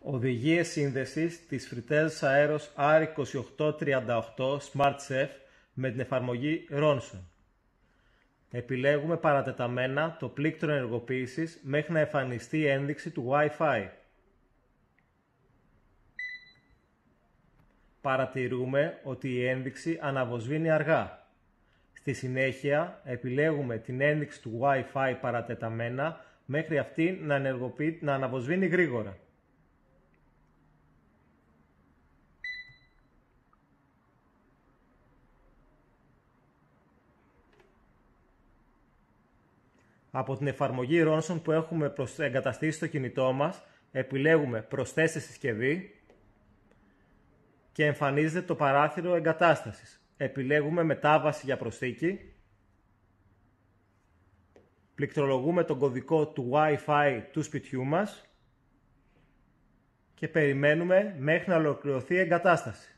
Οδηγίες σύνδεσης της φριτελς αερος αέρος R2838 Smart Chef με την εφαρμογή Ronson. Επιλέγουμε παρατεταμένα το πλήκτρο ενεργοποίησης μέχρι να εμφανιστεί η ένδειξη του Wi-Fi. Παρατηρούμε ότι η ένδειξη αναβοσβήνει αργά. Στη συνέχεια επιλέγουμε την ένδειξη του Wi-Fi παρατεταμένα μέχρι αυτή να, να αναβοσβήνει γρήγορα. από την εφαρμογή Ronson που έχουμε εγκαταστήσει στο κινητό μας, επιλέγουμε Προσθέσεις συσκευή και εμφανίζεται το παράθυρο εγκατάστασης. Επιλέγουμε μετάβαση για προσθήκη, πληκτρολογούμε τον κωδικό του Wi-Fi του σπιτιού μας και περιμένουμε μέχρι να ολοκληρωθεί η εγκατάσταση.